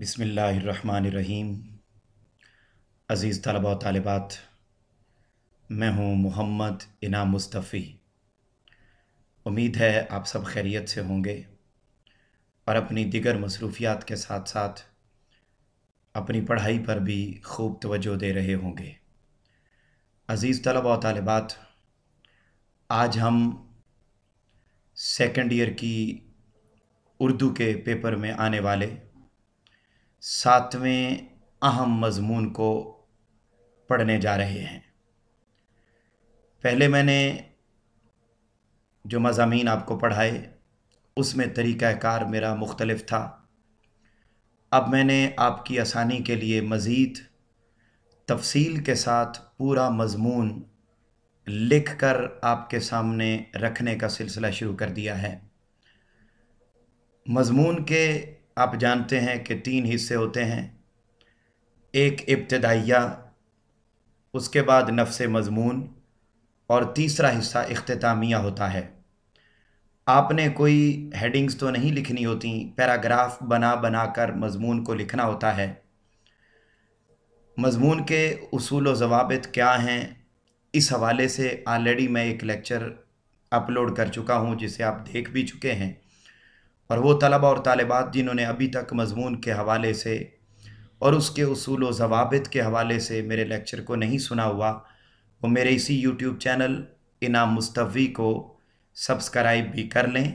बिसमीम अज़ीज़ तलबा तलबात मैं हूँ मोहम्मद इनाम मुस्तफ़ी उम्मीद है आप सब खैरियत से होंगे और अपनी दिगर मसरूफियात के साथ साथ अपनी पढ़ाई पर भी खूब तवज्जो दे रहे होंगे अज़ीज़ तलबा तलबात आज हम सेकेंड ईयर की उर्दू के पेपर में आने वाले सातवें अहम मज़मून को पढ़ने जा रहे हैं पहले मैंने जो मजामी आपको पढ़ाए उसमें तरीक़ाकार मेरा मुख्तलफ था अब मैंने आपकी आसानी के लिए मज़ीद तफसील के साथ पूरा मज़मून लिख कर आपके सामने रखने का सिलसिला शुरू कर दिया है मज़मून के आप जानते हैं कि तीन हिस्से होते हैं एक इब्तदाइया उसके बाद नफ्स मजमून और तीसरा हिस्सा अख्तामिया होता है आपने कोई हेडिंग्स तो नहीं लिखनी होती पैराग्राफ बना बना कर मजमून को लिखना होता है मजमून के असूल जवाब क्या हैं इस हवाले से ऑलरेडी मैं एक लेक्चर अपलोड कर चुका हूँ जिसे आप देख भी चुके हैं और वो तलबा और तालबात जिन्होंने अभी तक मजमून के हवाले से और उसके असूल व के हवाले से मेरे लेक्चर को नहीं सुना हुआ वो मेरे इसी यूट्यूब चैनल इनाम मुस्तवी को सब्सक्राइब भी कर लें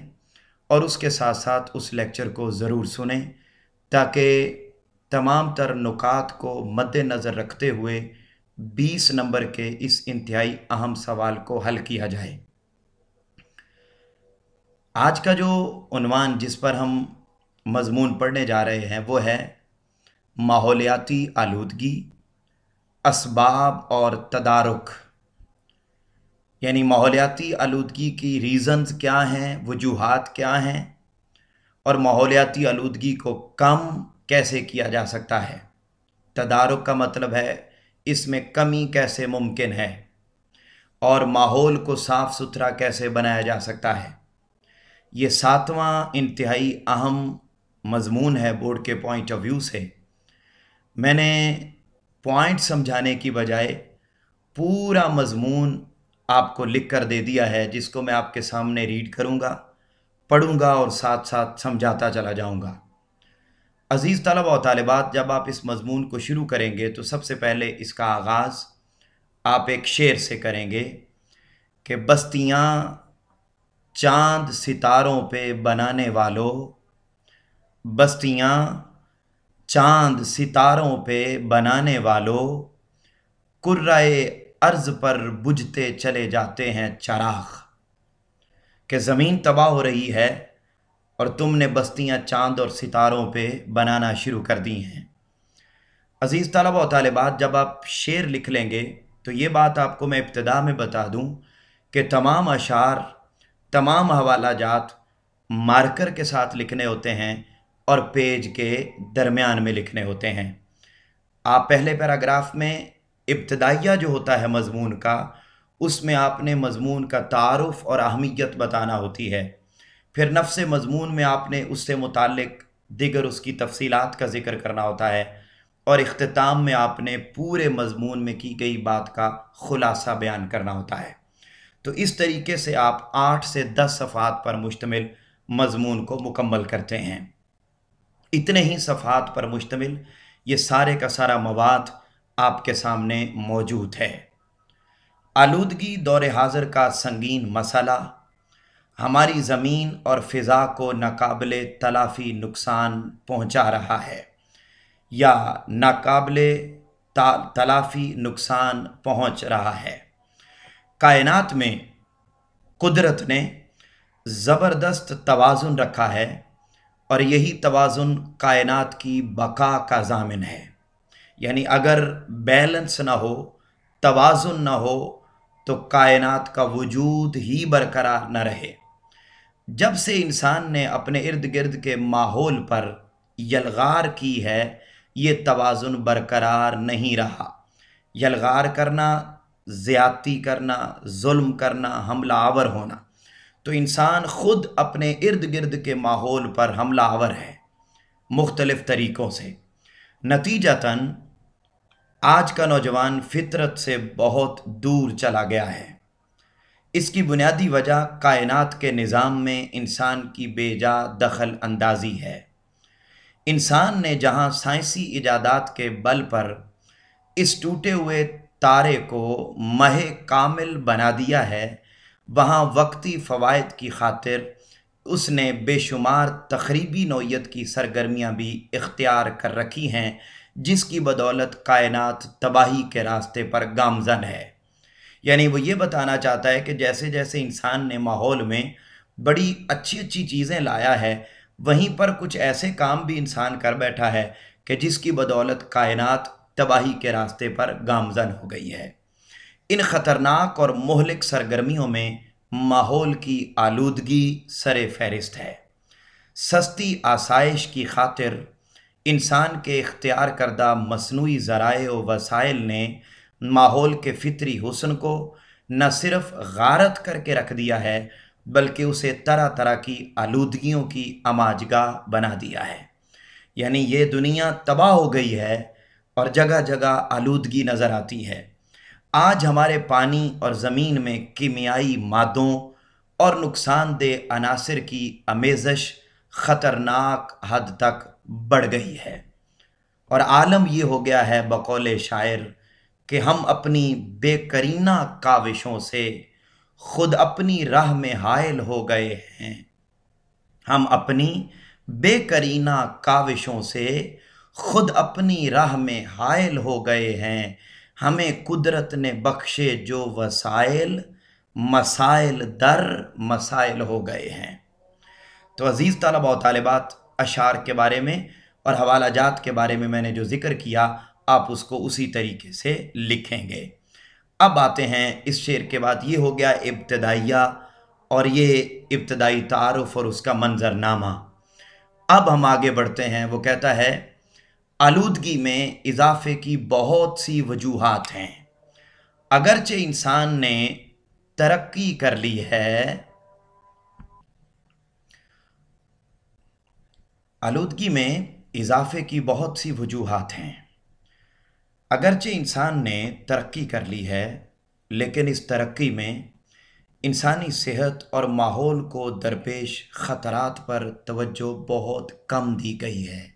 और उसके साथ साथ उस लेक्चर को ज़रूर सुने ताकि तमाम तर नुकात को मद्दनज़र रखते हुए बीस नंबर के इस इंतहाई अहम सवाल को हल किया जाए आज का जो उनवान जिस पर हम मजमून पढ़ने जा रहे हैं वो है माहौलियाती आलूदगी इसबाब और तदारक यानी माहौलियाती आलूदगी की रीज़न्स क्या हैं वजूहत क्या हैं और माहौलियाती आलूदगी को कम कैसे किया जा सकता है तदारक का मतलब है इसमें कमी कैसे मुमकिन है और माहौल को साफ़ सुथरा कैसे बनाया जा सकता है ये सातवां इंतहाई अहम मजमून है बोर्ड के पॉइंट ऑफ व्यू से मैंने पॉइंट समझाने की बजाय पूरा मजमून आपको लिख कर दे दिया है जिसको मैं आपके सामने रीड करूँगा पढ़ूँगा और साथ साथ समझाता चला जाऊँगा अज़ीज़ तलब और तालबात जब आप इस मजमून को शुरू करेंगे तो सबसे पहले इसका आगाज़ आप एक शेर से करेंगे कि बस्तियाँ चांद सितारों पे बनाने वालों बस्तियाँ चांद सितारों पे बनाने वालों कुर्राए अर्ज़ पर बुझते चले जाते हैं चराग कि ज़मीन तबाह हो रही है और तुमने बस्तियाँ चांद और सितारों पे बनाना शुरू कर दी हैं अज़ीज़ तलब और तालबात जब आप शेर लिख लेंगे तो ये बात आपको मैं इब्तदा में बता दूँ कि तमाम अशार तमाम हवाला जात मार्कर के साथ लिखने होते हैं और पेज के दरमियान में लिखने होते हैं आप पहले पैराग्राफ में इब्तदाइया जो होता है मजमून का उसमें आपने मजमून का तारफ़ और अहमियत बताना होती है फिर नफ्स मजमून में आपने उससे मुतक दिगर उसकी तफसीलात का ज़िक्र करना होता है और अख्ताम में आपने पूरे मजमून में की गई बात का ख़ुलासा बयान करना होता है तो इस तरीके से आप आठ से दस सफ़ात पर मुश्तमिल मजमून को मुकम्मल करते हैं इतने ही सफ़ात पर मुश्तमिल ये सारे का सारा मवाद आपके सामने मौजूद है आलूदगी दौर हाजिर का संगीन मसला हमारी ज़मीन और फ़िज़ा को नाकबिल तलाफ़ी नुकसान पहुंचा रहा है या नाकबिल तलाफ़ी नुकसान पहुंच रहा है कायनात में कुदरत ने ज़बरदस्त तोज़ुन रखा है और यही तोज़ुन कायनात की बका का जामिन है यानी अगर बैलेंस ना हो तोज़ुन ना हो तो कायनात का वजूद ही बरकरार न रहे जब से इंसान ने अपने इर्द गिर्द के माहौल पर यलगार की है ये तोज़ुन बरकरार नहीं रहा यलगार करना ज़्यादती करना जुल्म करना हमला आवर होना तो इंसान ख़ुद अपने इर्द गिर्द के माहौल पर हमला आवर है मुख्तलफ़ तरीक़ों से नतीजतन आज का नौजवान फितरत से बहुत दूर चला गया है इसकी बुनियादी वजह कायनात के निज़ाम में इंसान की बेजा दखल अंदाजी है इंसान ने जहाँ साइंसी इजादात के बल पर इस टूटे हुए तारे को मह कामिल बना दिया है वहाँ वक्ती फ़वाद की खातिर उसने बेशुमार तकरीबी नौीयत की सरगर्मियाँ भी इख्तियार कर रखी हैं जिसकी बदौलत कायनात तबाही के रास्ते पर गामजन है यानी वो ये बताना चाहता है कि जैसे जैसे इंसान ने माहौल में बड़ी अच्छी अच्छी चीज़ें लाया है वहीं पर कुछ ऐसे काम भी इंसान कर बैठा है कि जिसकी बदौलत कायनात तबाही के रास्ते पर गामजन हो गई है इन ख़तरनाक और मोहलिक सरगर्मियों में माहौल की आलूदगी सर फहरिस्त है सस्ती आसाइश की खातिर इंसान के इख्तियार करदा मसनू ज़राए वसाइल ने माहौल के फितरी हुसन को न सिर्फ गारत करके रख दिया है बल्कि उसे तरह तरह की आलूदगियों की अमाजगा बना दिया है यानी ये दुनिया तबाह हो गई है और जगह जगह आलूदगी नज़र आती है आज हमारे पानी और ज़मीन में कीमियाई मादों और नुकसानदेह अनासर की अमेजश ख़तरनाक हद तक बढ़ गई है और आलम ये हो गया है बकौल शायर कि हम अपनी बेकरीना काविशों से खुद अपनी राह में हायल हो गए हैं हम अपनी बेकरीना काविशों से खुद अपनी राह में हायल हो गए हैं हमें कुदरत ने बख्शे जो वसाइल मसाइल दर मसाइल हो गए हैं तो अज़ीज़ तलबा और तालबात अशार के बारे में और हवाला जात के बारे में मैंने जो ज़िक्र किया आप उसको उसी तरीके से लिखेंगे अब आते हैं इस शेर के बाद ये हो गया इब्तदाइया और ये इब्तदाई तारफ़ और उसका मंजरनामा अब हम आगे बढ़ते हैं वो कहता है आलूदगी में इजाफे की बहुत सी वजूहत हैं अगरचे इंसान ने तरक्की कर ली है आलूदगी में इजाफे की बहुत सी वजूहत हैं अगरचे इंसान ने तरक्की कर ली है लेकिन इस तरक्की में इंसानी सेहत और माहौल को दरपेश ख़तरात पर तवज्जो बहुत कम दी गई है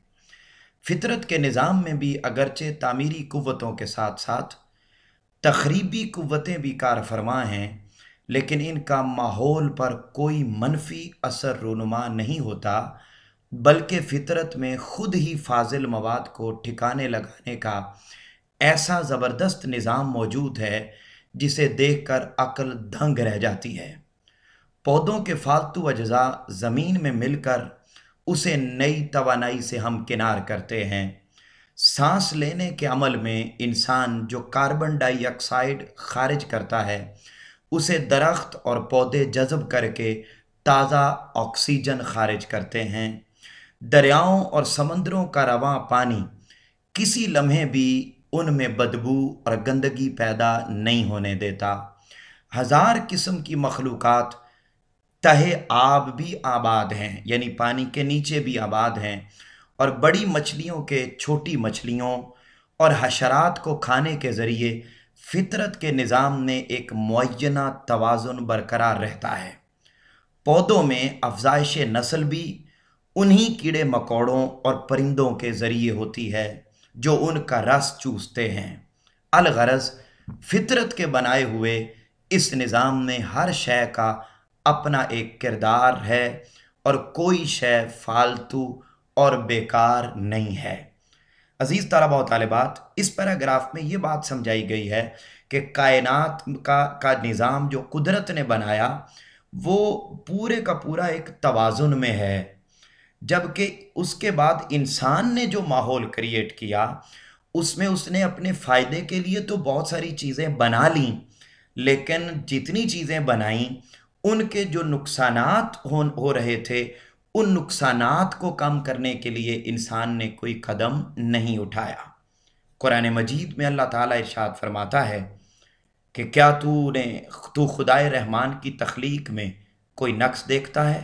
फितरत के निज़ाम में भी अगरचे तामीरी क़वतों के साथ साथ तखरीबी क़वतें भी कार फरमा हैं लेकिन इनका माहौल पर कोई मनफी असर रोनुमा नहीं होता बल्कि फितरत में ख़ुद ही फाजिल मवाद को ठिकाने लगाने का ऐसा ज़बरदस्त निज़ाम मौजूद है जिसे देख कर अक्ल दंग रह जाती है पौधों के फालतू अज़ा ज़मीन में मिलकर उसे नई तवानाई से हम किनार करते हैं सांस लेने के अमल में इंसान जो कार्बन डाइऑक्साइड खारिज करता है उसे दरख्त और पौधे जज़ब करके ताज़ा ऑक्सीजन खारिज करते हैं दरियाओं और समंदरों का रवा पानी किसी लम्हे भी उनमें बदबू और गंदगी पैदा नहीं होने देता हज़ार किस्म की मखलूक़ात तहे आब भी आबाद हैं यानी पानी के नीचे भी आबाद हैं और बड़ी मछलियों के छोटी मछलियों और हशरात को खाने के ज़रिए फितरत के निज़ाम ने एक मुना तोज़ुन बरकरार रहता है पौधों में अफजाइश नस्ल भी उन्हीं कीड़े मकोड़ों और परिंदों के ज़रिए होती है जो उनका रस चूसते हैं अलगरज फितरत के बनाए हुए इस निज़ाम ने हर शय का अपना एक किरदार है और कोई शय फालतू और बेकार नहीं है अज़ीज़ तलबा तलबात इस पैराग्राफ में ये बात समझाई गई है कि कायनात का का निज़ाम जो कुदरत ने बनाया वो पूरे का पूरा एक तोज़ुन में है जबकि उसके बाद इंसान ने जो माहौल क्रिएट किया उसमें उसने अपने फ़ायदे के लिए तो बहुत सारी चीज़ें बना ली लेकिन जितनी चीज़ें बनाईं उनके जो नुकसान हो हो रहे थे उन नुकसान को कम करने के लिए इंसान ने कोई कदम नहीं उठाया कुरान मजीद में अल्लाह ताला इरशाद फरमाता है कि क्या तू ने तो खुदाए रहमान की तख्लीक में कोई नक्स देखता है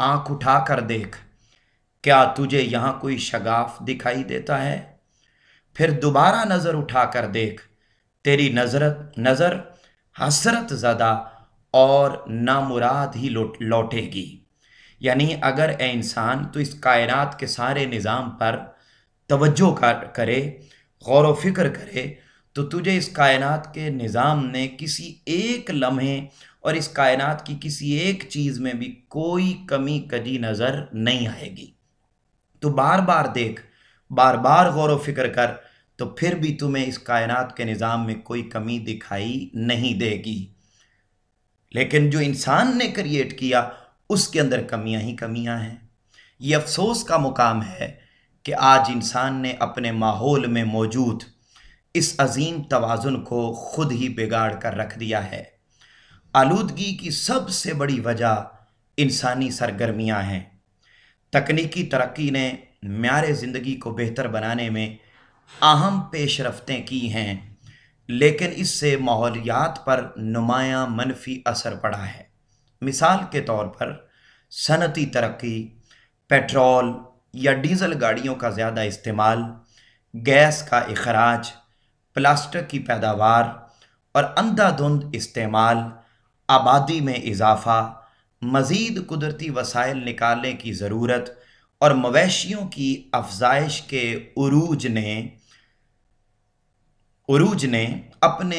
आँख उठा कर देख क्या तुझे यहाँ कोई शगाफ दिखाई देता है फिर दोबारा नज़र उठा कर देख तेरी नजरत नज़र हसरत ज़्यादा और मुराद ही लौट लौटेगी यानी अगर ए इंसान तो इस कायनात के सारे निज़ाम पर तवज्जो करे गौर व फिक्र करे तो तुझे इस कायनात के निज़ाम ने किसी एक लम्हे और इस कायनात की किसी एक चीज़ में भी कोई कमी कदी नज़र नहीं आएगी तो बार बार देख बार बार गौर व फिक्र कर तो फिर भी तुम्हें इस कायनात के निज़ाम में कोई कमी दिखाई नहीं देगी लेकिन जो इंसान ने क्रिएट किया उसके अंदर कमियां ही कमियां हैं ये अफसोस का मुकाम है कि आज इंसान ने अपने माहौल में मौजूद इस अजीम तोज़ुन को खुद ही बिगाड़ कर रख दिया है आलूदगी की सबसे बड़ी वजह इंसानी सरगर्मियां हैं तकनीकी तरक्की ने म्यार ज़िंदगी को बेहतर बनाने में अहम पेश रफ्तें की हैं लेकिन इससे माहौलियात पर नुमाया मनफी असर पड़ा है मिसाल के तौर पर सनती तरक्की पेट्रोल या डीज़ल गाड़ियों का ज़्यादा इस्तेमाल गैस का अखराज प्लास्टिक की पैदावार और अंधाधुंध इस्तेमाल आबादी में इजाफा मज़ीद कुदरती वसाइल निकालने की ज़रूरत और मवेशियों की अफजाइश के अरूज ने उरूज ने अपने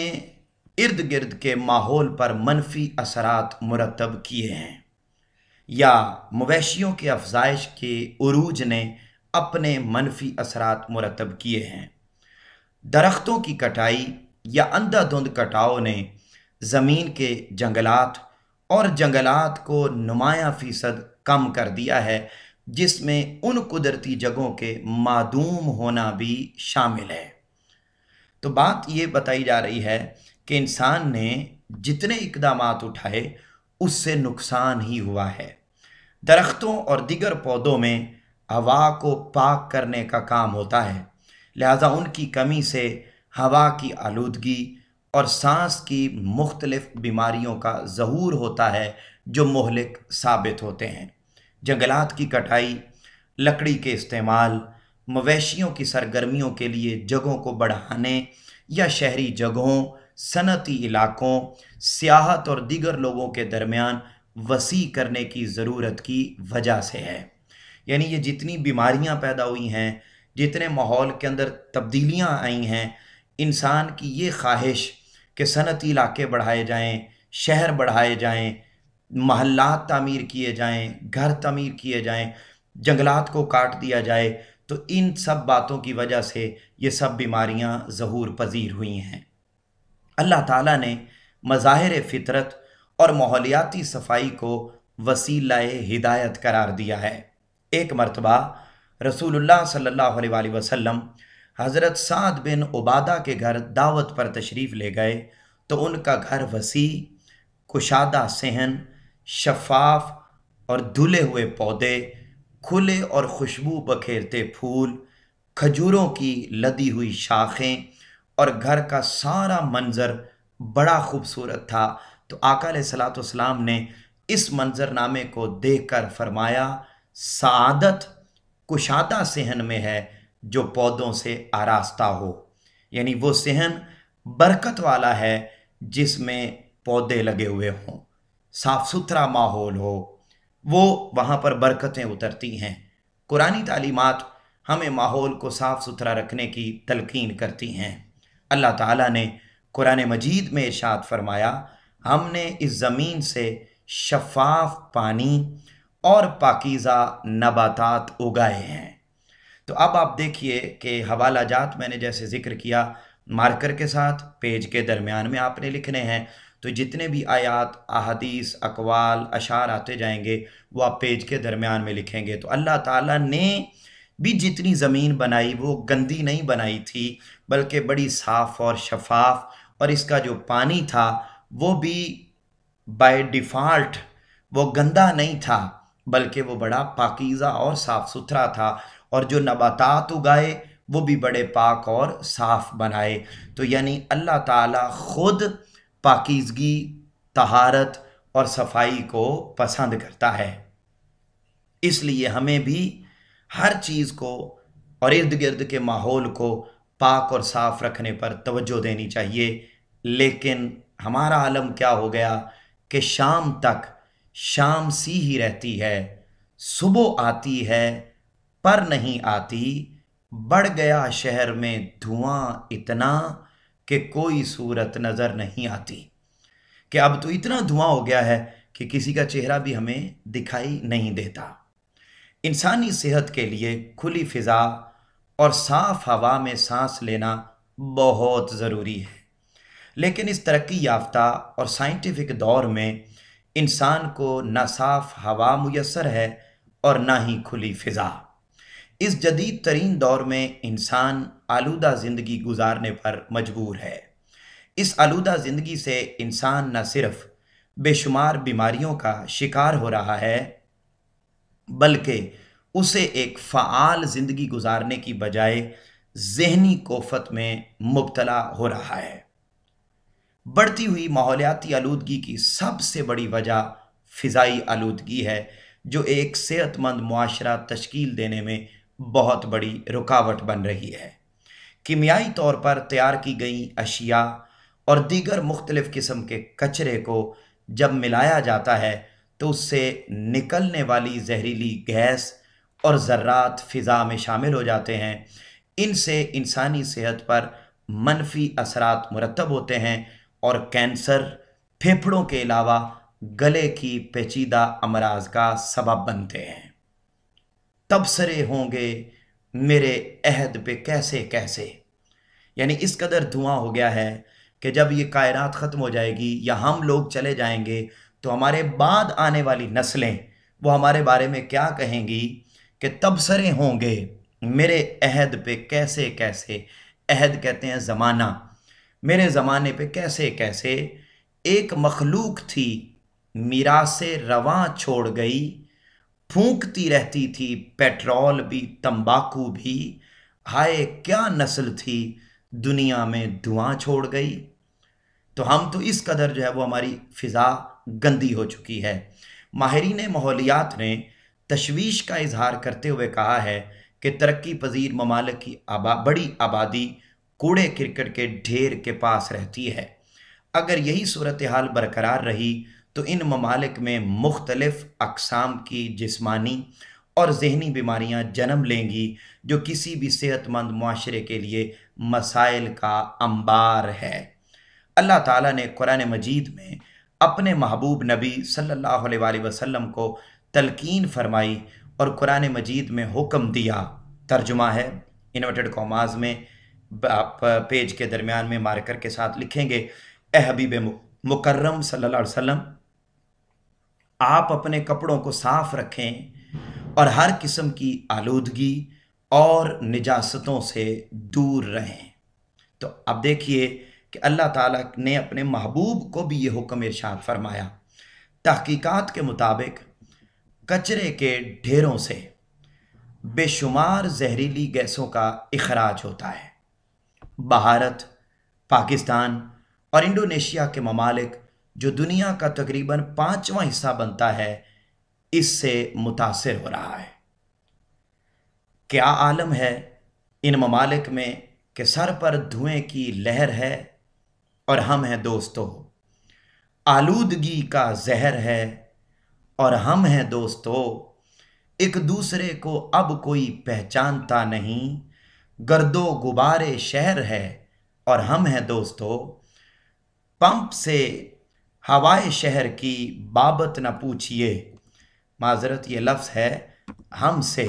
इर्द गिर्द के माहौल पर मनफी असरात मुरतब किए हैं या मवेशियों के अफजाइश के उरूज ने अपने मनफी असरात मुरतब किए हैं दरख्तों की कटाई या अंधाधुंध कटाओ ने ज़मीन के जंगलात और जंगलात को नुमाया फ़ीसद कम कर दिया है जिसमें उन कुदरती जगहों के मादूम होना भी शामिल है तो बात ये बताई जा रही है कि इंसान ने जितने इकदाम उठाए उससे नुकसान ही हुआ है दरख्तों और दिगर पौधों में हवा को पाक करने का काम होता है लिहाजा उनकी कमी से हवा की आलूदगी और सांस की मुख्तलफ बीमारियों का जहूर होता है जो मोहलिक साबित होते हैं जंगलात की कटाई लकड़ी के इस्तेमाल मवेशियों की सरगर्मियों के लिए जगहों को बढ़ाने या शहरी जगहों सनती इलाकों सियाहत और दीगर लोगों के दरमियान वसी करने की ज़रूरत की वजह से है यानी ये जितनी बीमारियां पैदा हुई हैं जितने माहौल के अंदर तब्दीलियां आई हैं इंसान की ये ख्वाहिश कि सनती इलाके बढ़ाए जाएं शहर बढ़ाए जाएं महल्लात तामीर किए जाएं घर तमीर किए जाएं जंगलात को काट दिया जाए तो इन सब बातों की वजह से ये सब बीमारियां जहूर पजीर हुई हैं अल्लाह ताला ने मज़ाहिर फ़ितरत और माहौलियाती सफाई को वसीला हिदायत करार दिया है एक मरतबा रसूलुल्लाह सल्लल्लाहु अलैहि वसल्लम हज़रत साद बिन उबादा के घर दावत पर तशरीफ़ ले गए तो उनका घर वसी कुशादा सहन शफाफ और धुले हुए पौधे खुले और खुशबू बखेरते फूल खजूरों की लदी हुई शाखें और घर का सारा मंज़र बड़ा खूबसूरत था तो आका सलाम ने इस मंज़रनामे को देखकर फरमाया सादत कुशादा सहन में है जो पौधों से आरास्ता हो यानी वो सहन बरकत वाला है जिसमें पौधे लगे हुए हों साफ सुथरा माहौल हो वो वहाँ पर बरकतें उतरती हैं कुरानी तालीमत हमें माहौल को साफ़ सुथरा रखने की तलकिन करती हैं अल्लाह ताला ने कुरान मजीद में इशात फरमाया हमने इस ज़मीन से शफाफ पानी और पाकिज़ा नबातात उगाए हैं तो अब आप देखिए कि हवाला जात मैंने जैसे ज़िक्र किया मार्कर के साथ पेज के दरमियान में आपने लिखने हैं तो जितने भी आयात अदीस अकवाल अशार आते जाएंगे वो आप पेज के दरमियान में लिखेंगे तो अल्लाह ताला ने भी जितनी ज़मीन बनाई वो गंदी नहीं बनाई थी बल्कि बड़ी साफ़ और शफाफ और इसका जो पानी था वो भी बाय डिफ़ाल्ट वो गंदा नहीं था बल्कि वो बड़ा पाकिज़ा और साफ़ सुथरा था और जो नबातात उगाए वो भी बड़े पाक और साफ़ बनाए तो यानी अल्लाह ताला ख़ुद पाकिजगी तहारत और सफाई को पसंद करता है इसलिए हमें भी हर चीज़ को और इर्द गिर्द के माहौल को पाक और साफ़ रखने पर तवज्जो देनी चाहिए लेकिन हमारा आलम क्या हो गया कि शाम तक शाम सी ही रहती है सुबह आती है पर नहीं आती बढ़ गया शहर में धुआं इतना कि कोई सूरत नज़र नहीं आती कि अब तो इतना धुआं हो गया है कि किसी का चेहरा भी हमें दिखाई नहीं देता इंसानी सेहत के लिए खुली फिज़ा और साफ हवा में सांस लेना बहुत ज़रूरी है लेकिन इस तरक्की याफ्ता और साइंटिफिक दौर में इंसान को ना साफ हवा मैसर है और ना ही खुली फिज़ा इस जदीद तरीन दौर में इंसान आलूदा ज़िंदगी गुजारने पर मजबूर है इस आलूदा ज़िंदगी से इंसान न सिर्फ बेशुमार बीमारियों का शिकार हो रहा है बल्कि उसे एक फ़ाल ज़िंदगी गुजारने की बजाय जहनी कोफत में मुबतला हो रहा है बढ़ती हुई माहौलियाती आलूदगी की सबसे बड़ी वजह फ़िज़ाई आलूदगी है जो एक सेहतमंद माशरा तश्कील देने में बहुत बड़ी रुकावट बन रही है कीमियाई तौर पर तैयार की गई अशिया और दीगर मुख्तलिफ़ किस्म के कचरे को जब मिलाया जाता है तो उससे निकलने वाली जहरीली गैस और ज़र्रात फ़िज़ा में शामिल हो जाते हैं इनसे इंसानी सेहत पर मनफी असरात मुरतब होते हैं और कैंसर फेफड़ों के अलावा गले की पेचीदा अमराज का सबब बनते हैं तबसरे होंगे मेरे अहद पे कैसे कैसे यानी इस कदर धुआं हो गया है कि जब ये कायनात ख़त्म हो जाएगी या हम लोग चले जाएंगे तो हमारे बाद आने वाली नस्लें वो हमारे बारे में क्या कहेंगी कि तबसरे होंगे मेरे अहद पे कैसे कैसे अहद कहते हैं ज़माना मेरे ज़माने पे कैसे कैसे एक मखलूक थी मीरा से रवा छोड़ गई फूंकती रहती थी पेट्रोल भी तंबाकू भी हाय क्या नस्ल थी दुनिया में धुआं छोड़ गई तो हम तो इस कदर जो है वो हमारी फ़िज़ा गंदी हो चुकी है माहरीन माहौलियात ने तशवीश का इजहार करते हुए कहा है कि तरक्की पजीर ममालक की आबा बड़ी आबादी कूड़े क्रिकेट के ढेर के पास रहती है अगर यही सूरत हाल बरकरार रही तो इन ममालिक में मुख्तलफ़ अकसाम की जिस्मानी और जहनी बीमारियाँ जन्म लेंगी जो किसी भी सेहतमंद माशरे के लिए मसाइल का अंबार है अल्लाह ताला ने कुरान मजीद में अपने महबूब नबी सल्लल्लाहु अलैहि वसल्लम को तलकीन फरमाई और कुरान मजीद में हुक्म दिया तर्जुमा है इन्वर्टेड कॉमाज में आप पेज के दरमियान में मार्कर के साथ लिखेंगे ए हबीब मुकर्रम सल्लल्लाहु अलैहि वसल्लम आप अपने कपड़ों को साफ रखें और हर किस्म की आलूदगी और निजास्तों से दूर रहें तो अब देखिए कि अल्लाह ताला ने अपने महबूब को भी ये हुक्म इरशाद फरमाया तहकीकात के मुताबिक कचरे के ढेरों से बेशुमार जहरीली गैसों का अखराज होता है भारत पाकिस्तान और इंडोनेशिया के ममालिक जो दुनिया का तकरीबन पांचवा हिस्सा बनता है इससे मुतासर हो रहा है क्या आलम है इन ममालिक में कि सर पर धुएं की लहर है और हम हैं दोस्तों आलूदगी का जहर है और हम हैं दोस्तों एक दूसरे को अब कोई पहचानता नहीं गर्दो गुबारे शहर है और हम हैं दोस्तों पंप से हवाए शहर की बाबत न पूछिए माजरत ये लफ्ज़ है हमसे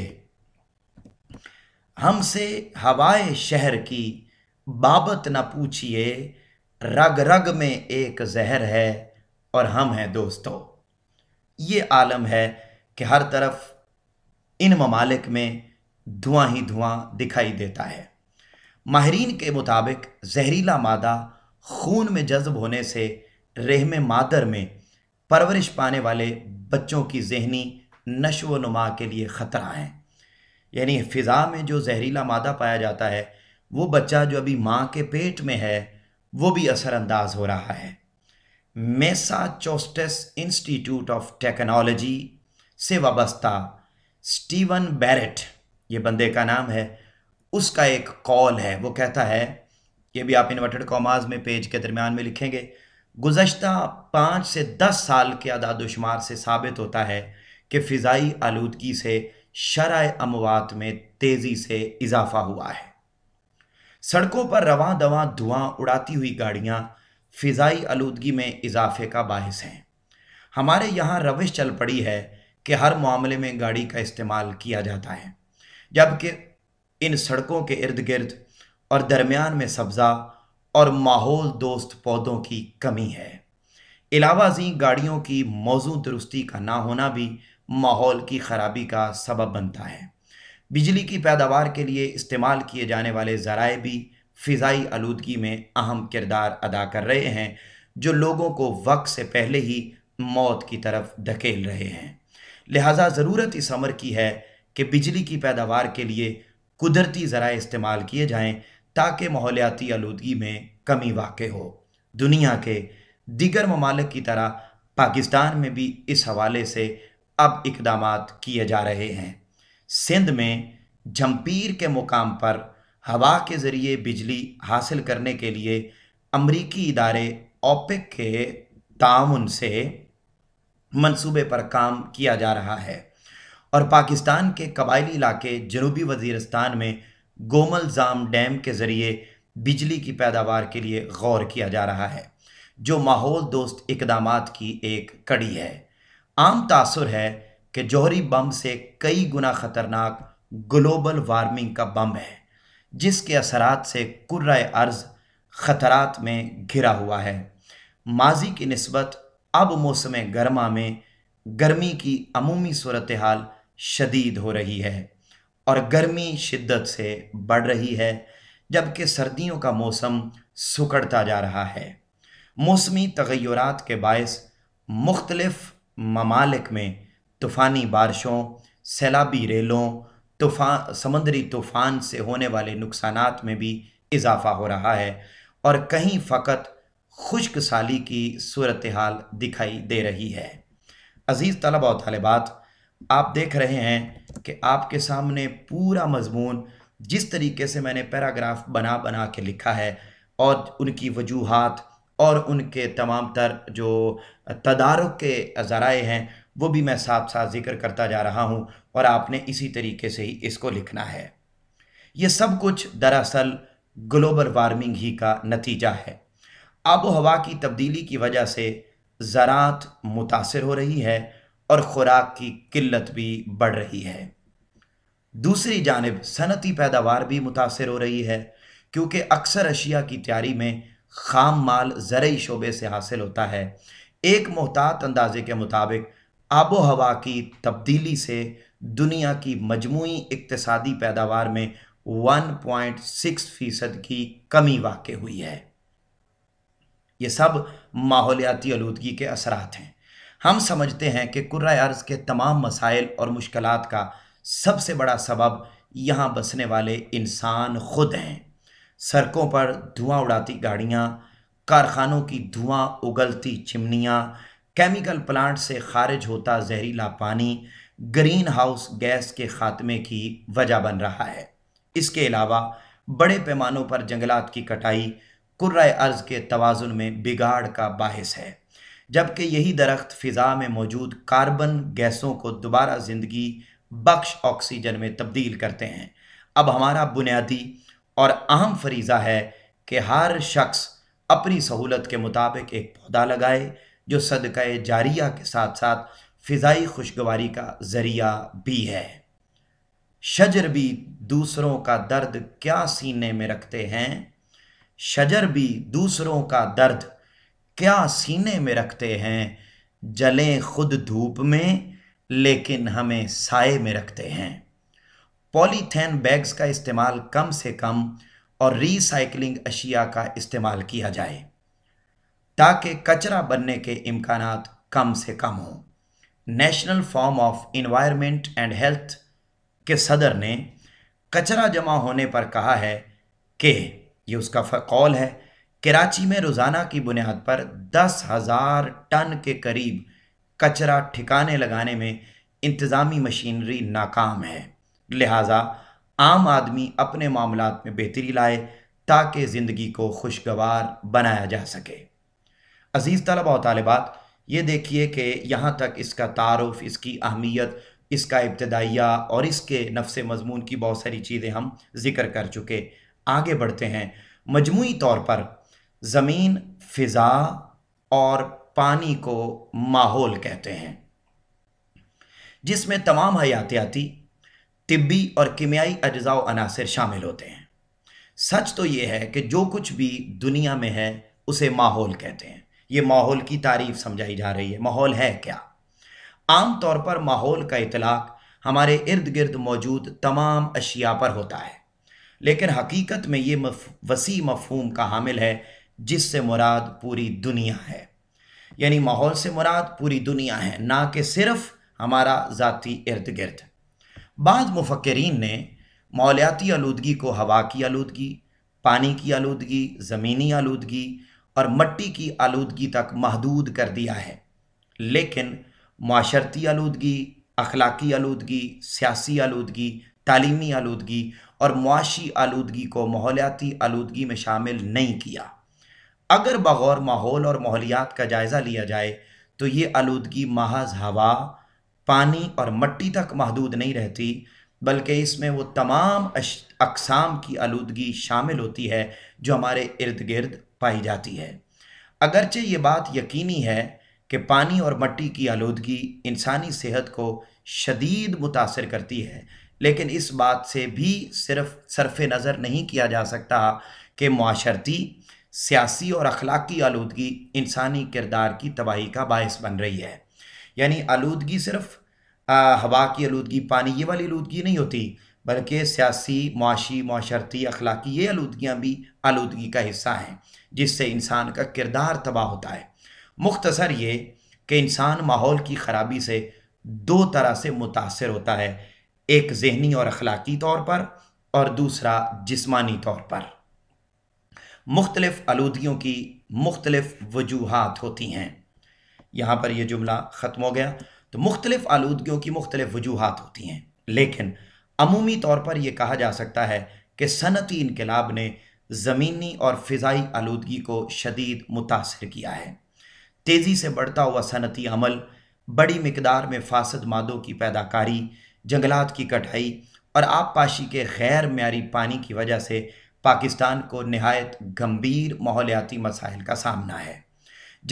हमसे हवाए शहर की बाबत न पूछिए रग रग में एक जहर है और हम हैं दोस्तों ये आलम है कि हर तरफ इन ममालिक में धुआं ही धुआं दिखाई देता है माहरीन के मुताबिक जहरीला मादा खून में जज्ब होने से रहम मादर में परवरिश पाने वाले बच्चों की जहनी नशो नुमा के लिए ख़तरा है यानी फ़िज़ा में जो जहरीला मादा पाया जाता है वो बच्चा जो अभी माँ के पेट में है वो भी असरानंदाज हो रहा है Massachusetts Institute of Technology से वाबस्ता स्टीवन बैरेट ये बंदे का नाम है उसका एक कॉल है वो कहता है ये भी आप इन्वर्टेड कॉमाज में पेज के दरमियान में लिखेंगे गुज्त पाँच से दस साल के अदादोशुमार से साबित होता है कि फ़िज़ाई आलूदगी से शरा अमवात में तेज़ी से इजाफा हुआ है सड़कों पर रवा दवा धुआं उड़ाती हुई गाड़ियाँ फ़िज़ाई आलूदगी में इजाफे का बास हैं हमारे यहाँ रविश चल पड़ी है कि हर मामले में गाड़ी का इस्तेमाल किया जाता है जबकि इन सड़कों के इर्द गिर्द और दरमियान में सब्ज़ा और माहौल दोस्त पौधों की कमी है अलावा जी गाड़ियों की मौजू दुरुस्ती का ना होना भी माहौल की खराबी का सबब बनता है बिजली की पैदावार के लिए इस्तेमाल किए जाने वाले ज़राए भी फ़िज़ाई आलूदगी में अहम किरदार अदा कर रहे हैं जो लोगों को वक्त से पहले ही मौत की तरफ धकेल रहे हैं लिहाजा ज़रूरत इस अमर की है कि बिजली की पैदावार के लिए कुदरती ज़राए इस्तेमाल किए जाएँ ताकि माहौलियाती आलूगी में कमी वाक़ हो दुनिया के दीगर ममालक की तरह पाकिस्तान में भी इस हवाले से अब इकदाम किए जा रहे हैं सिंध में जम्पीर के मुकाम पर हवा के ज़रिए बिजली हासिल करने के लिए अमरीकी इदारे ओपिक के ताउन से मंसूबे पर काम किया जा रहा है और पाकिस्तान के कबायली इलाके जनूबी वजीरस्तान में गोमल जाम डैम के ज़रिए बिजली की पैदावार के लिए गौर किया जा रहा है जो माहौल दोस्त इकदाम की एक कड़ी है आम तासर है कि जौहरी बम से कई गुना ख़तरनाक ग्लोबल वार्मिंग का बम है जिसके असरात से कुर्र अर्ज़ ख़तरात में घिरा हुआ है माजी की नस्बत अब मौसम गर्मा में गर्मी की अमूमी सूरत हाल शदीद हो रही है और गर्मी शिद्दत से बढ़ रही है जबकि सर्दियों का मौसम सुकड़ता जा रहा है मौसमी तगैरत के बायस मुख्तलफ़ ममालिक में तूफ़ानी बारिशों सैलाबी रेलों तूफ़ान समंदरी तूफ़ान से होने वाले नुकसान में भी इजाफ़ा हो रहा है और कहीं फ़कत खुश्क साली की सूरत हाल दिखाई दे रही है अज़ीज़ तलबा तलबात आप देख रहे हैं कि आपके सामने पूरा मजमून जिस तरीके से मैंने पैराग्राफ बना बना के लिखा है और उनकी वजूहत और उनके तमाम तर जो तदारक के ज़राए हैं वो भी मैं साथ साथ ज़िक्र करता जा रहा हूँ और आपने इसी तरीके से ही इसको लिखना है ये सब कुछ दरअसल ग्लोबल वार्मिंग ही का नतीजा है आबो हवा की तब्दीली की वजह से ज़रात मुतासर हो रही है और ख़ुराक की किल्लत भी बढ़ रही है दूसरी जानब सनती पैदावार भी मुतासर हो रही है क्योंकि अक्सर अशिया की तैयारी में खाम माल ज़रूरी शोबे से हासिल होता है एक मोहतात अंदाजे के मुताबिक आबो हवा की तब्दीली से दुनिया की मजमू इकतसादी पैदावार में 1.6 फ़ीसद की कमी वाक़ हुई है ये सब माहौलियाती आलूदगी के असरात हैं हम समझते हैं कि कुर्रा अर्ज़ के तमाम मसाइल और मुश्किल का सबसे बड़ा सबब यहाँ बसने वाले इंसान ख़ुद हैं सड़कों पर धुआं उड़ाती गाड़ियाँ कारखानों की धुआं उगलती चिमनियाँ केमिकल प्लांट से खारिज होता जहरीला पानी ग्रीन हाउस गैस के ख़ात्मे की वजह बन रहा है इसके अलावा बड़े पैमानों पर जंगलात की कटाई कुर्रा अर्ज़ के तोज़ुन में बिगाड़ का बास है जबकि यही दरख्त फ़िज़ा में मौजूद कार्बन गैसों को दोबारा ज़िंदगी बख्श ऑक्सीजन में तब्दील करते हैं अब हमारा बुनियादी और अहम फरीज़ा है कि हर शख्स अपनी सहूलत के मुताबिक एक पौधा लगाए जो सदका जारिया के साथ साथ फ़िज़ाई खुशगवारी का ज़रिया भी है शजर भी दूसरों का दर्द क्या सीने में रखते हैं शजर भी दूसरों का दर्द क्या सीने में रखते हैं जलें खुद धूप में लेकिन हमें साए में रखते हैं पॉलीथेन बैग्स का इस्तेमाल कम से कम और रीसाइकलिंग अशिया का इस्तेमाल किया जाए ताकि कचरा बनने के इम्कान कम से कम हों national form of environment and health के सदर ने कचरा जमा होने पर कहा है कि ये उसका कॉल है कराची में रोज़ाना की बुनियाद पर दस हज़ार टन के करीब कचरा ठिकाने लगाने में इंतज़ामी मशीनरी नाकाम है लिहाजा आम आदमी अपने मामला में बेहतरी लाए ताकि ज़िंदगी को खुशगवार बनाया जा सके अज़ीज़ तलबा तलबात ये देखिए कि यहाँ तक इसका तारफ़ इसकी अहमियत इसका इब्तदाइया और इसके नफ्स मजमून की बहुत सारी चीज़ें हम जिक्र कर चुके आगे बढ़ते हैं मजमू तौर पर ज़मीन फ़िज़ा और पानी को माहौल कहते हैं जिसमें तमाम हयातियाती तिब्बी और कीमियाई अज्जा अनासर शामिल होते हैं सच तो ये है कि जो कुछ भी दुनिया में है उसे माहौल कहते हैं ये माहौल की तारीफ समझाई जा रही है माहौल है क्या आम तौर पर माहौल का इतलाक़ हमारे इर्द गिर्द मौजूद तमाम अशिया पर होता है लेकिन हकीकत में ये मफ, वसी मफहूम का हामिल है जिससे मुराद पूरी दुनिया है यानी माहौल से मुराद पूरी दुनिया है ना कि सिर्फ हमारा ज़ाती इर्द गिर्द बाद मुफक्रीन ने मौलियाती आलूदगी को हवा की आलूदगी पानी की आलूदगी ज़मीनी आलूदगी और मट्टी की आलूदगी तक महदूद कर दिया है लेकिन माशरती आलूदगी अखलाकी आलूदगी सियासी आलूदगी तालीमी आलूदगी और मुआशी आलूदगी को मालियाती आलूदगी में शामिल नहीं किया अगर बगौर माहौल और माहौलियात का जायज़ा लिया जाए तो ये आलूदगी महज हवा पानी और मट्टी तक महदूद नहीं रहती बल्कि इसमें वो तमाम अकसाम की आलूदगी शामिल होती है जो हमारे इर्द गिर्द पाई जाती है अगरचे ये बात यकीनी है कि पानी और मट्टी की आलूदगी इंसानी सेहत को शदीद मुतासर करती है लेकिन इस बात से भी सिर्फ सरफ नज़र नहीं किया जा सकता कि माशरती सियासी और अखलाकी आलूदगी इंसानी किरदार की तबाही का बायस बन रही है यानी आलूदगी सिर्फ हवा की आलूदगी पानी ये वाली आलूदगी नहीं होती बल्कि सियासी माशी माशरती अखलाकी ये आलूदगियाँ भी आलूदगी का हिस्सा हैं जिससे इंसान का किरदार तबाह होता है मुख्तसर ये कि इंसान माहौल की खराबी से दो तरह से मुतासर होता है एक जहनी और अखलाकी तौर पर और दूसरा जिस्मानी तौर पर मुख्तलिफ आलूदगियों की मुख्तलिफ वजूहत होती हैं यहाँ पर यह जुमला ख़त्म हो गया तो मुख्तलिफ आलूदगियों की मुख्तलिफ वजूहत होती हैं लेकिन अमूमी तौर पर यह कहा जा सकता है कि सनती इनकलाब ने ज़मीनी और फ़िज़ाई आलूदगी को शदीद मुतासर किया है तेज़ी से बढ़ता हुआ सनती अमल बड़ी मकदार में फासद मादों की पैदाकारी जंगलात की कटाई और आबपाशी के गैर मीरी पानी की वजह से पाकिस्तान को नहायत गंभीर माहौलियाती मसाइल का सामना है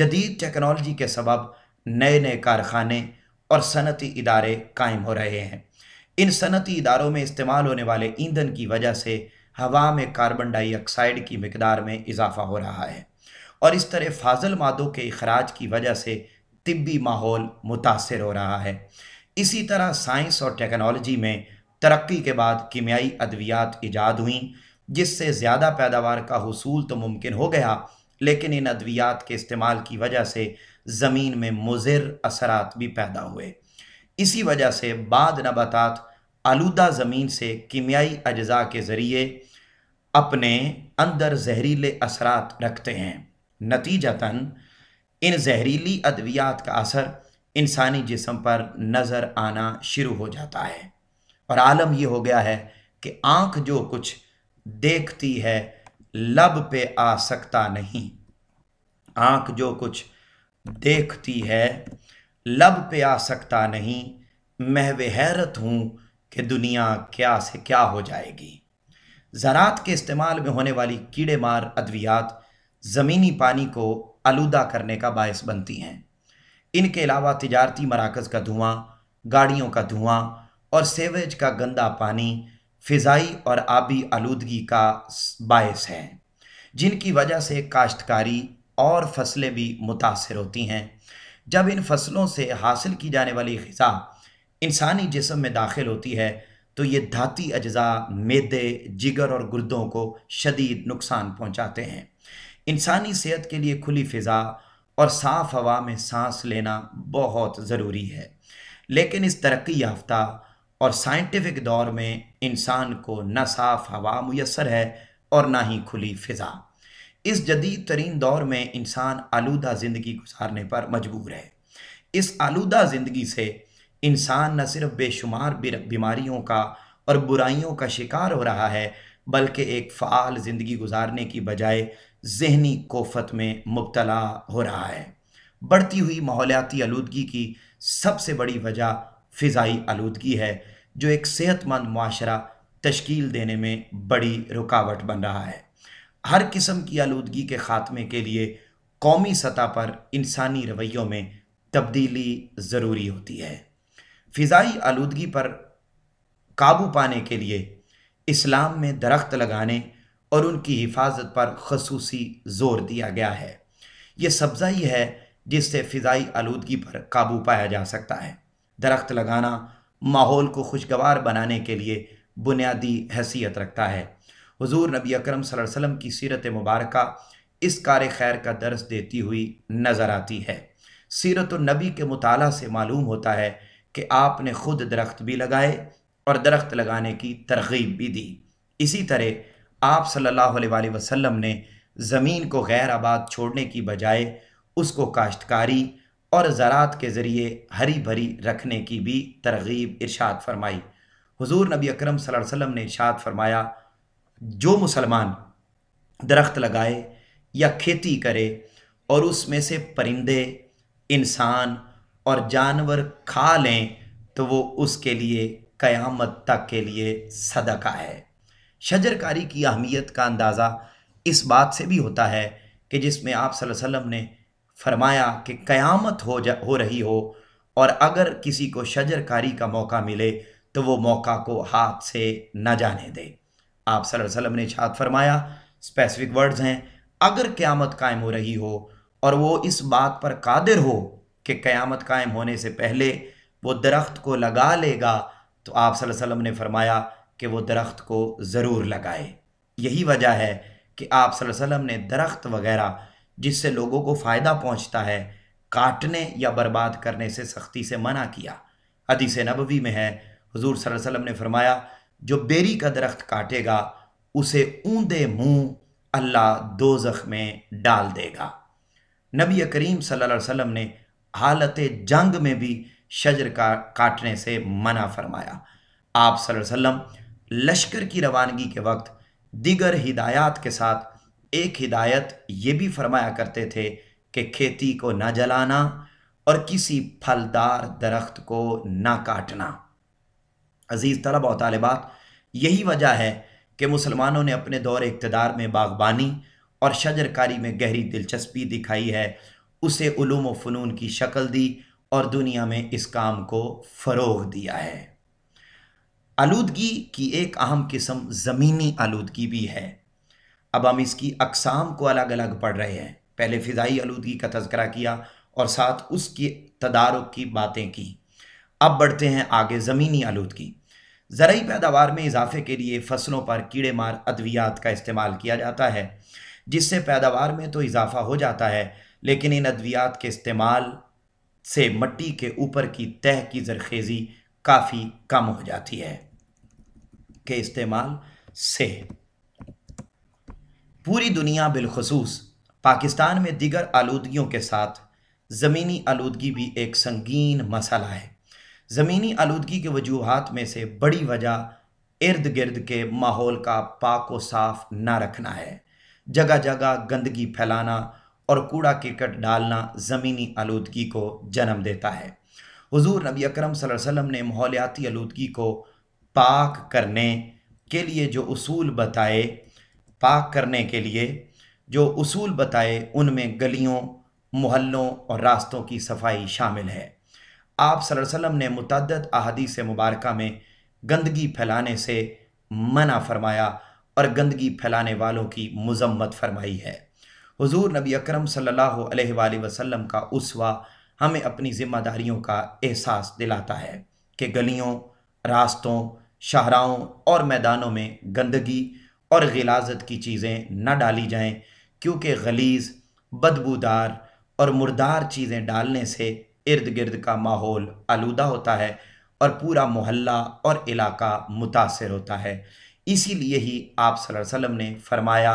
जदीद टेक्नोलॉजी के सबब नए नए कारखाने और सनती इदारे कायम हो रहे हैं इन सनती इदारों में इस्तेमाल होने वाले ईंधन की वजह से हवा में कार्बन डाइऑक्साइड की मकदार में इजाफा हो रहा है और इस तरह फाजल मादों के अखराज की वजह से तिब्बी माहौल मुतासर हो रहा है इसी तरह साइंस और टेक्नोलॉजी में तरक्की के बाद कीमियाई अद्वियात ईजाद हुई जिससे ज़्यादा पैदावार का हसूल तो मुमकिन हो गया लेकिन इन अद्वियात के इस्तेमाल की वजह से ज़मीन में मुजर असरात भी पैदा हुए इसी वजह से बाद नबातात आलूदा ज़मीन से कीमियाई अज्जा के ज़रिए अपने अंदर जहरीले असरात रखते हैं नतीजतन इन जहरीली अद्वियात का असर इंसानी जिसम पर नज़र आना शुरू हो जाता है और आलम यह हो गया है कि आँख जो कुछ देखती है लब पे आ सकता नहीं आँख जो कुछ देखती है लब पे आ सकता नहीं वे हैरत हूँ कि दुनिया क्या से क्या हो जाएगी ज़रात के इस्तेमाल में होने वाली कीड़े मार अद्वियात ज़मीनी पानी को आलूदा करने का बायस बनती हैं इनके अलावा तजारती मराकज़ का धुआं गाड़ियों का धुआं और सेवेज का गंदा पानी फ़िज़ाई और आबी आलूदगी का बायस है जिनकी वजह से काश्तकारी और फसलें भी मुतासर होती हैं जब इन फसलों से हासिल की जाने वाली ग़ज़ा इंसानी जिसम में दाखिल होती है तो ये धाती अज्जा मैदे जिगर और गुर्दों को शदीद नुकसान पहुँचाते हैं इंसानी सेहत के लिए खुली फ़िज़ा और साफ़ हवा में सांस लेना बहुत ज़रूरी है लेकिन इस तरक्की याफ्ता और साइंटिफिक दौर में इंसान को न साफ हवा मैसर है और ना ही खुली फ़िज़ा इस जदीद तरीन दौर में इंसान आलूदा ज़िंदगी गुजारने पर मजबूर है इस आलूदा ज़िंदगी से इंसान न सिर्फ बेशुमार बीमारियों का और बुराइयों का शिकार हो रहा है बल्कि एक फ़ाल ज़िंदगी गुजारने की बजाय जहनी कोफत में मुबतला हो रहा है बढ़ती हुई माहौलियाती आलूदगी की सबसे बड़ी वजह फ़िज़ाई आलूदगी है जो एक सेहतमंद माशरा तश्कील देने में बड़ी रुकावट बन रहा है हर किस्म की आलूदगी के ख़ात्मे के लिए कौमी सतह पर इंसानी रवैयों में तब्दीली ज़रूरी होती है फ़िज़ाई आलूदगी पर काबू पाने के लिए इस्लाम में दरख्त लगाने और उनकी हिफाजत पर खसूस ज़ोर दिया गया है ये सब्ज़ा ही है जिससे फ़िज़ाई आलूदगी पर काबू पाया जा सकता है दरख्त लगाना माहौल को खुशगवार बनाने के लिए बुनियादी हैसियत रखता है हुजूर नबी अकरम वसल्लम की सीरत मुबारक इस कार खैर का दर्स देती हुई नज़र आती है सीरत नबी के मताल से मालूम होता है कि आपने ख़ुद दरख्त भी लगाए और दरख्त लगाने की तरगीब भी दी इसी तरह आप सल्ला वसम ने ज़मीन को गैर आबाद छोड़ने की बजाय उसको काश्तकारी और ज़रात के ज़रिए हरी भरी रखने की भी तरगीब इरशाद फरमाई हुजूर नबी अकरम सल्लल्लाहु अलैहि वसल्लम ने इरशाद फरमाया जो मुसलमान दरख्त लगाए या खेती करे और उसमें से परिंदे इंसान और जानवर खा लें तो वो उसके लिए क़यामत तक के लिए सदका है शजरकारी की अहमियत का अंदाज़ा इस बात से भी होता है कि जिसमें आप सल्लल्लाहु अलैहि वसल्लम ने फरमाया कि क़यामत हो जा हो रही हो और अगर किसी को शजरकारी का मौका मिले तो वो मौका को हाथ से न जाने दे आप वसल्लम ने छात फरमाया स्पेसिफिक वर्ड्स हैं अगर क़्यामत कायम हो रही हो और वो इस बात पर कादिर हो कि क़यामत कायम होने से पहले वो दरख्त को लगा लेगा तो आप वसल्लम ने फरमाया कि वो दरख्त को ज़रूर लगाए यही वजह है कि आप वसल्लम ने दरख्त वगैरह जिससे लोगों को फ़ायदा पहुंचता है काटने या बर्बाद करने से सख्ती से मना किया अदीस नबवी में है हजूर वसम ने फरमाया जो बेरी का दरख्त काटेगा उसे ऊंधे मुंह अल्लाह दोजख में डाल देगा नबी करीम सल्लम ने हालत जंग में भी शजर का काटने से मना फरमाया आप सल्लम लश्कर की रवानगी के वक्त दिगर हिदायत के साथ एक हिदायत ये भी फरमाया करते थे कि खेती को ना जलाना और किसी फलदार दरख्त को ना काटना अज़ीज़ तलब और तालबात यही वजह है कि मुसलमानों ने अपने दौर इकतदार में बागबानी और शजरकारी में गहरी दिलचस्पी दिखाई है उसे व फ़नून की शक्ल दी और दुनिया में इस काम को फ़रोग दिया है आलूदगी की एक अहम किस्म ज़मीनी आलूदगी भी है अब हम इसकी अकसाम को अलग अलग पढ़ रहे हैं पहले फ़िज़ाई आलूदगी का तस्करा किया और साथ उसकी तदारक की बातें की अब बढ़ते हैं आगे ज़मीनी आलूदगी ज़रूरी पैदावार में इजाफे के लिए फसलों पर कीड़े मार अद्वियात का इस्तेमाल किया जाता है जिससे पैदावार में तो इजाफा हो जाता है लेकिन इन अद्वियात के इस्तेमाल से मट्टी के ऊपर की तह की जरखेज़ी काफ़ी कम हो जाती है के इस्तेमाल से पूरी दुनिया बिलखसूस पाकिस्तान में दीगर आलूदगियों के साथ ज़मीनी आलूदगी भी एक संगीन मसला है ज़मीनी आलूदगी के वजूहत में से बड़ी वजह इर्द गिर्द के माहौल का पाक व साफ ना रखना है जगह जगह गंदगी फैलाना और कूड़ा किरकट डालना ज़मीनी आलूदगी को जन्म देता है हुजूर नबी अकरम वसल्लम ने माहौलियाती आलूदगी को पाक करने के लिए जो असूल बताए पाक करने के लिए जो उसूल बताए उनमें गलियों मोहल्लों और रास्तों की सफाई शामिल है आप वसल्लम ने मुतद से मुबारक में गंदगी फैलाने से मना फरमाया और गंदगी फैलाने वालों की मजम्मत फरमाई है हुजूर नबी अकरम सल्लल्लाहु अलैहि वसल्लम का उसवा हमें अपनी ज़िम्मेदारियों का एहसास दिलाता है कि गलियों रास्तों शाहराओं और मैदानों में गंदगी और गिलाजत की चीज़ें न डाली जाएं क्योंकि गलीज़ बदबूदार और मुर्दार चीज़ें डालने से इर्द गिर्द का माहौल आलूदा होता है और पूरा मोहल्ला और इलाका मुतासर होता है इसीलिए ही आप सल्लम ने फरमाया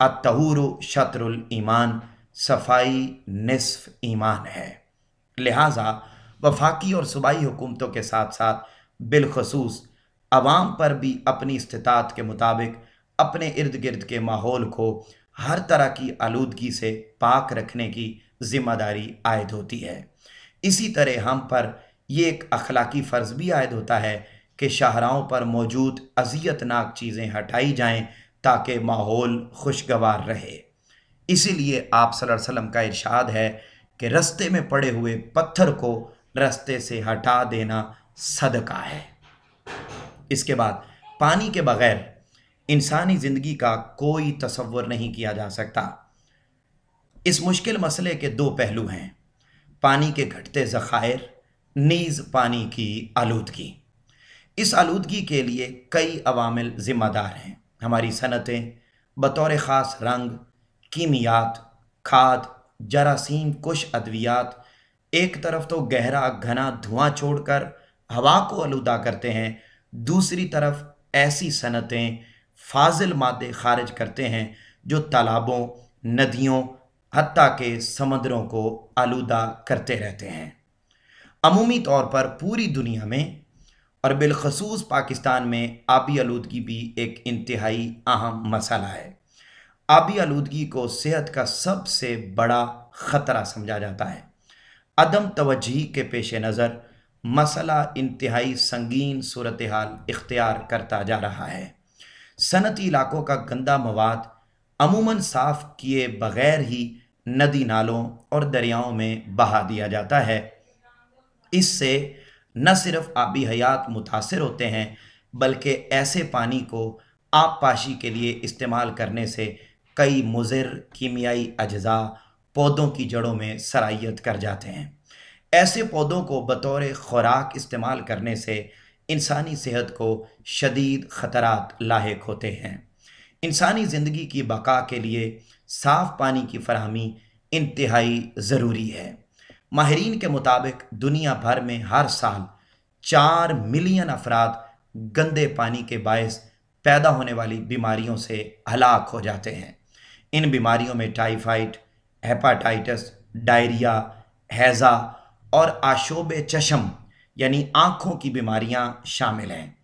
अतहूर शत्रुल ईमान सफाई नसफ़ ईमान है लिहाजा वफाकी और सूबाई हुकूमतों के साथ साथ बिलखसूस आवाम पर भी अपनी इस्तात के मुताबिक अपने इर्द गिर्द के माहौल को हर तरह की आलूदगी से पाक रखने की जिम्मेदारी आयद होती है इसी तरह हम पर यह एक अखलाकी फ़र्ज़ भी आयद होता है कि शाहराओं पर मौजूद अजियतनाक चीज़ें हटाई जाएँ ताकि माहौल खुशगवार रहे इसीलिए आप सल्लम का इरशाद है कि रस्ते में पड़े हुए पत्थर को रस्ते से हटा देना सदका है इसके बाद पानी के बगैर इंसानी ज़िंदगी का कोई तस्वर नहीं किया जा सकता इस मुश्किल मसले के दो पहलू हैं पानी के घटते ज़खायर नीज़ पानी की आलूदगी इस आलूदगी के लिए कई अवामिल ज़िम्मेदार हैं हमारी सनतें बतौर ख़ास रंग कीमियात खाद जरासीम कुश अद्वियात एक तरफ तो गहरा घना धुआं छोड़कर हवा को आलूदा करते हैं दूसरी तरफ ऐसी सनतें फाजिल मादे खारिज करते हैं जो तालाबों नदियों हती के समंदरों को आलूदा करते रहते हैं अमूमी तौर पर पूरी दुनिया में और बिलखसूस पाकिस्तान में आबी आलूदगी भी एक इंतहाई अहम मसला है आबी आलूदगी को सेहत का सबसे बड़ा ख़तरा समझा जाता है अदम तोजह के पेश नज़र मसला इंतहाई संगीन सूरत हाल इख्तियार करता जा रहा है सनती इलाकों का गंदा मवाद अमूमन साफ़ किए बग़ैर ही नदी नालों और दरियाओं में बहा दिया जाता है इससे न सिर्फ आबी हयात मुतासर होते हैं बल्कि ऐसे पानी को आबपाशी के लिए इस्तेमाल करने से कई मुज़र कीमियाई अज्जा पौधों की जड़ों में सराइत कर जाते हैं ऐसे पौधों को बतौर खुराक इस्तेमाल करने से इंसानी सेहत को शदीद ख़तरा लाक होते हैं इंसानी ज़िंदगी की बका के लिए साफ़ पानी की फरहमी इंतहाई ज़रूरी है माहरीन के मुताबिक दुनिया भर में हर साल चार मिलियन अफराद गंदे पानी के बायस पैदा होने वाली बीमारियों से हलाक हो जाते हैं इन बीमारियों में टाइफाइड हेपाटाइटस डायरिया हैज़ा और आशोब चशम यानी आँखों की बीमारियाँ शामिल हैं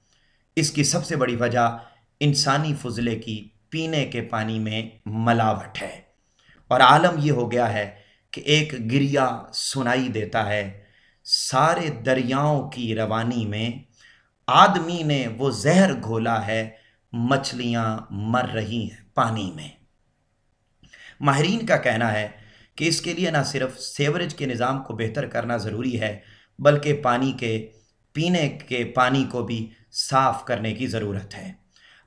इसकी सबसे बड़ी वजह इंसानी फजले की पीने के पानी में मलावट है और आलम यह हो गया है कि एक गिरिया सुनाई देता है सारे दरियाओं की रवानी में आदमी ने वो जहर घोला है मछलियाँ मर रही हैं पानी में माहरीन का कहना है कि इसके लिए ना सिर्फ सेवरेज के निज़ाम को बेहतर करना ज़रूरी है बल्कि पानी के पीने के पानी को भी साफ़ करने की ज़रूरत है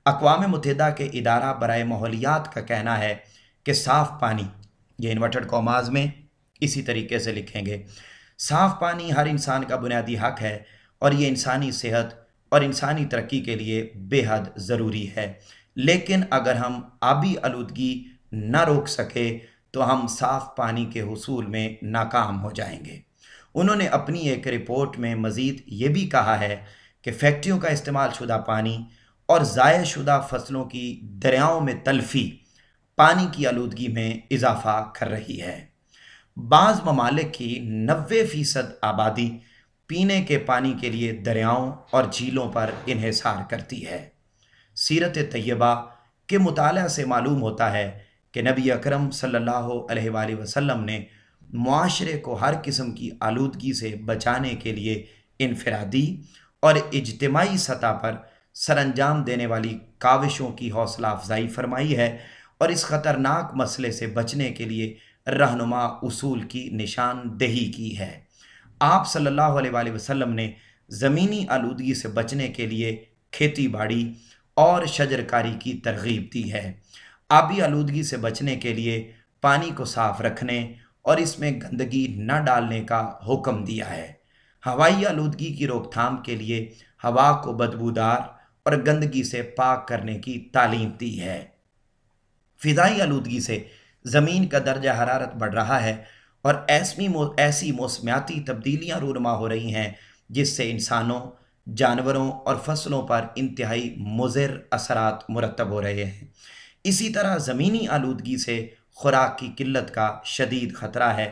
अकवा मतहदा के इदारा बरए माहौलियात का कहना है कि साफ़ पानी ये इन्वर्टेड कॉमाज में इसी तरीके से लिखेंगे साफ़ पानी हर इंसान का बुनियादी हक है और ये इंसानी सेहत और इंसानी तरक्की के लिए बेहद ज़रूरी है लेकिन अगर हम आबी आलूगी ना रोक सके तो हम साफ़ पानी के हसूल में नाकाम हो जाएंगे उन्होंने अपनी एक रिपोर्ट में मज़ीद ये भी कहा है कि फैक्ट्रियों का इस्तेमाल शुदा पानी और ज़ाय शुदा फसलों की दरियाओं में तलफी पानी की आलूगी में इजाफा कर रही है बाज़ ममालिक की नबे फ़ीसद आबादी पीने के पानी के लिए दरियाओं और झीलों पर इहसार करती है सीरत तय्यबा के मुताल से मालूम होता है कि नबी अकरम सल्लल्लाहु अलैहि वसल्लम ने माशरे को हर किस्म की आलूदगी से बचाने के लिए इनफरादी और इजतमाही सतह पर सरंजाम देने वाली काविशों की हौसला अफजाई फरमाई है और इस ख़तरनाक मसले से बचने के लिए रहनुमा उसूल की निशानदेही की है आप सल्लल्लाहु अलैहि वसल्लम ने ज़मीनी आलूदगी से बचने के लिए खेती बाड़ी और शजरकारी की तरगीब दी है आबी आलूदगी से बचने के लिए पानी को साफ रखने और इसमें गंदगी न डालने का हुक्म दिया है हवाई आलूदगी की रोकथाम के लिए हवा को बदबूदार और गंदगी से पाक करने की तालीम दी है फिजाई आलूदगी से ज़मीन का दर्जा हरारत बढ़ रहा है और ऐसी मो, ऐसी मौसमियाती तब्दीलियाँ रूनमा हो रही हैं जिससे इंसानों जानवरों और फसलों पर इंतहाई मुजर असरात मुरतब हो रहे हैं इसी तरह ज़मीनी आलूदगी से खुराक की किल्लत का शदीद ख़तरा है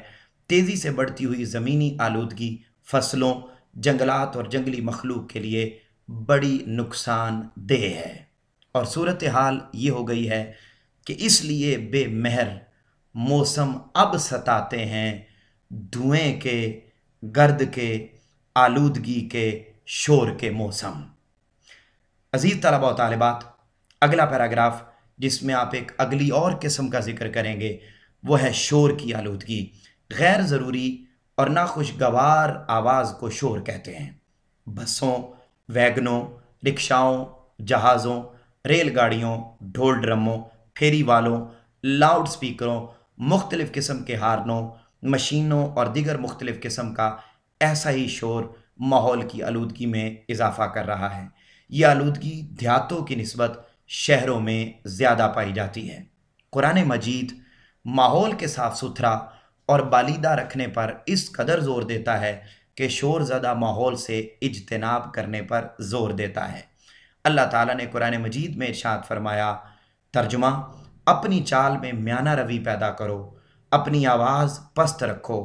तेज़ी से बढ़ती हुई ज़मीनी आलूदगी फसलों जंगलात और जंगली मखलूक के लिए बड़ी नुकसान देह है और सूरत हाल ये हो गई है कि इसलिए बेमहर मौसम अब सताते हैं धुएँ के गर्द के आलूदगी के शोर के मौसम अजीज़ तलबा तलबात अगला पैराग्राफ जिसमें आप एक अगली और किस्म का जिक्र करेंगे वो है शोर की आलूदगी गैर ज़रूरी और नाखुशगवार आवाज़ को शोर कहते हैं बसों वैगनों रिक्शाओं जहाज़ों रेलगाड़ियों ढोल ड्रमों फेरी वालों लाउड स्पीकरों मुख्तलिफ़ किस्म के हारनों मशीनों और दीगर मुख्तलिफ़ किस्म का ऐसा ही शोर माहौल की आलूदगी में इजाफ़ा कर रहा है ये आलूदगी देहातों की नस्बत शहरों में ज़्यादा पाई जाती है कुरान मजीद माहौल के साफ सुथरा और बालिदा रखने पर इस कदर ज़ोर देता है कि शोर ज़दा माहौल से इजतनाब करने पर ज़ोर देता है अल्लाह ताला ने कुरान मजीद में इर्शाद फरमाया तर्जुमा अपनी चाल में म्याना रवि पैदा करो अपनी आवाज़ पस्त रखो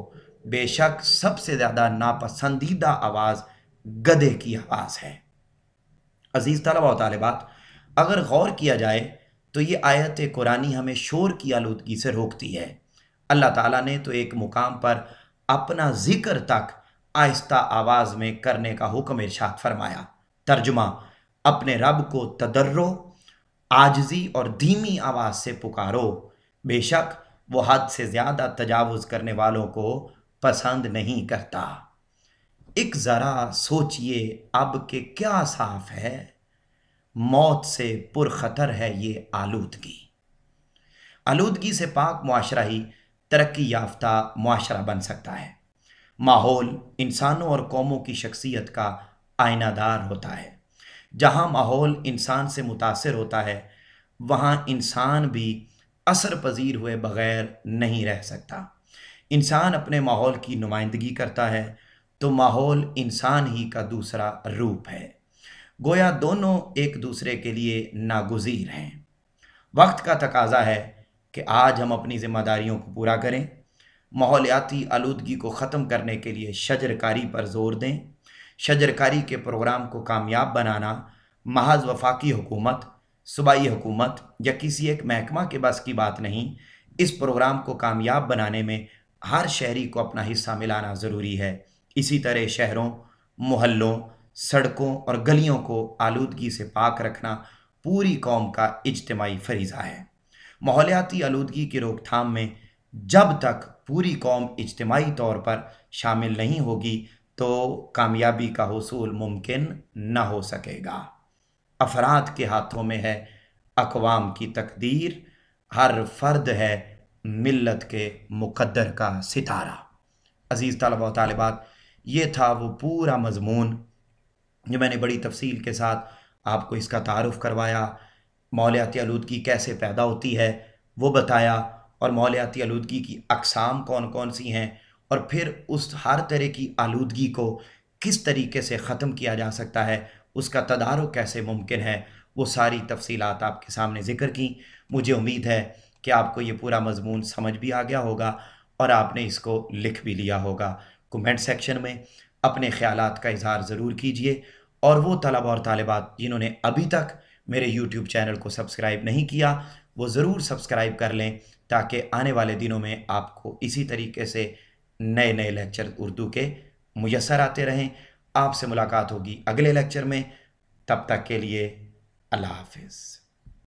बेशक सबसे ज़्यादा नापसंदीदा आवाज़ गधे की आवाज़ है अज़ीज़ तलबा तलबात अगर गौर किया जाए तो ये आयत कुरानी हमें शोर की आलूदगी से रोकती है अल्लाह ताला ने तो एक मुकाम पर अपना जिक्र तक आहिस्ता आवाज़ में करने का हुक्म इर्शाद फरमाया तर्जुमा अपने रब को तदर्रो आजजी और धीमी आवाज़ से पुकारो बेशक वो हद से ज़्यादा तजावज़ करने वालों को पसंद नहीं करता एक ज़रा सोचिए अब के क्या साफ है मौत से पुरखतर है ये आलूदगी आलूदगी से पाक माशरा ही तरक्की याफ्ता माशरा बन सकता है माहौल इंसानों और कौमों की शख्सियत का आयनादार होता है जहाँ माहौल इंसान से मुतासर होता है वहाँ इंसान भी असर पजीर हुए बग़ैर नहीं रह सकता इंसान अपने माहौल की नुमाइंदगी करता है तो माहौल इंसान ही का दूसरा रूप है गोया दोनों एक दूसरे के लिए नागुजीर हैं वक्त का तकाजा है कि आज हम अपनी ज़िम्मेदारियों को पूरा करें माहौलियाती आलूदगी को ख़त्म करने के लिए शजरकारी पर जोर दें शजरकारी के प्रोग्राम को कामयाब बनाना महज वफाकी हुकूमत सूबाई हुकूमत या किसी एक महकमा के बस की बात नहीं इस प्रोग्राम को कामयाब बनाने में हर शहरी को अपना हिस्सा मिलाना ज़रूरी है इसी तरह शहरों मोहल्लों सड़कों और गलियों को आलूदगी से पाक रखना पूरी कौम का इजतमाही फरीज़ा है माहौलियाती आलूदगी की रोकथाम में जब तक पूरी कौम इजमाही तौर पर शामिल नहीं होगी तो कामयाबी का हसूल मुमकिन न हो सकेगा अफराद के हाथों में है अकवाम की तकदीर हर फर्द है मिलत के मुकद्दर का सितारा अज़ीज़ तलबा तलबात ये था वो पूरा मजमून जो मैंने बड़ी तफसील के साथ आपको इसका तारफ़ करवाया मौलियाती आलूदगी कैसे पैदा होती है वो बताया और मौलियाती आलूदगी की अकसाम कौन कौन सी हैं और फिर उस हर तरह की आलूदगी को किस तरीके से ख़त्म किया जा सकता है उसका तदारक कैसे मुमकिन है वो सारी तफसीलात आपके सामने ज़िक्र की मुझे उम्मीद है कि आपको ये पूरा मजमून समझ भी आ गया होगा और आपने इसको लिख भी लिया होगा कमेंट सेक्शन में अपने ख्याल का इजहार ज़रूर कीजिए और वो तलब और तलबात जिन्होंने अभी तक मेरे यूट्यूब चैनल को सब्सक्राइब नहीं किया वो ज़रूर सब्सक्राइब कर लें ताकि आने वाले दिनों में आपको इसी तरीके से नए नए लेक्चर उर्दू के मैसर आते रहें आपसे मुलाकात होगी अगले लेक्चर में तब तक के लिए अल्लाह हाफिज़